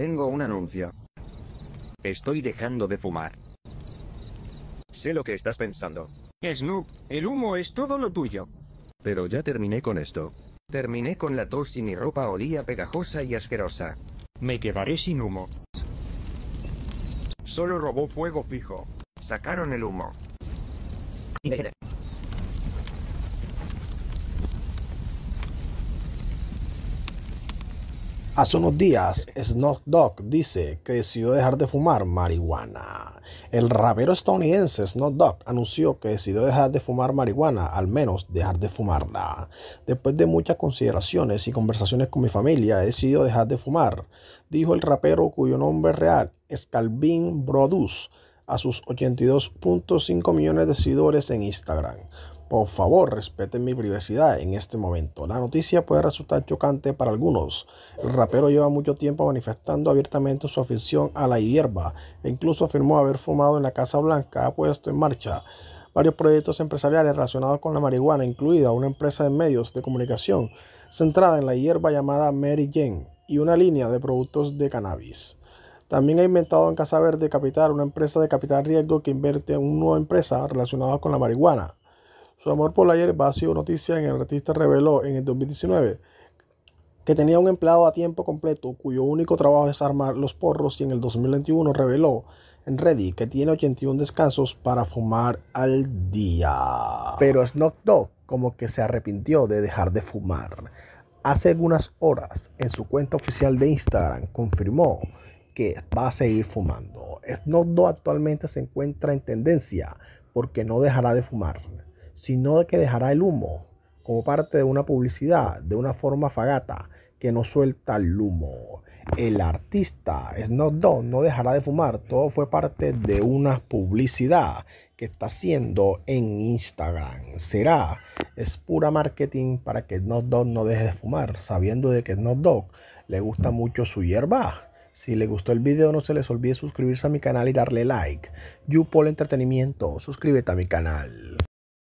Tengo un anuncio. Estoy dejando de fumar. Sé lo que estás pensando. Snoop, el humo es todo lo tuyo. Pero ya terminé con esto. Terminé con la tos y mi ropa olía pegajosa y asquerosa. Me quedaré sin humo. Solo robó fuego fijo. Sacaron el humo. Hace unos días, Snoop Dogg dice que decidió dejar de fumar marihuana. El rapero estadounidense Snoop Dogg anunció que decidió dejar de fumar marihuana, al menos dejar de fumarla. Después de muchas consideraciones y conversaciones con mi familia, he decidido dejar de fumar, dijo el rapero cuyo nombre real es Calvin Brodus a sus 82.5 millones de seguidores en Instagram. Por favor, respeten mi privacidad en este momento. La noticia puede resultar chocante para algunos. El rapero lleva mucho tiempo manifestando abiertamente su afición a la hierba e incluso afirmó haber fumado en la Casa Blanca. Ha puesto en marcha varios proyectos empresariales relacionados con la marihuana, incluida una empresa de medios de comunicación centrada en la hierba llamada Mary Jane y una línea de productos de cannabis. También ha inventado en Casa Verde Capital, una empresa de capital riesgo que invierte en una nueva empresa relacionada con la marihuana. Su amor por la va ha sido noticia en el artista reveló en el 2019 que tenía un empleado a tiempo completo cuyo único trabajo es armar los porros y en el 2021 reveló en Reddit que tiene 81 descansos para fumar al día. Pero Snoop Dogg como que se arrepintió de dejar de fumar. Hace algunas horas en su cuenta oficial de Instagram confirmó que va a seguir fumando. Snoop Dogg actualmente se encuentra en tendencia porque no dejará de fumar sino que dejará el humo como parte de una publicidad de una forma fagata que no suelta el humo. El artista Snoop Dogg no dejará de fumar. Todo fue parte de una publicidad que está haciendo en Instagram. Será, es pura marketing para que Snoop Dogg no deje de fumar, sabiendo de que Snoop Dogg le gusta mucho su hierba. Si le gustó el video no se les olvide suscribirse a mi canal y darle like. YouPol Entretenimiento, suscríbete a mi canal.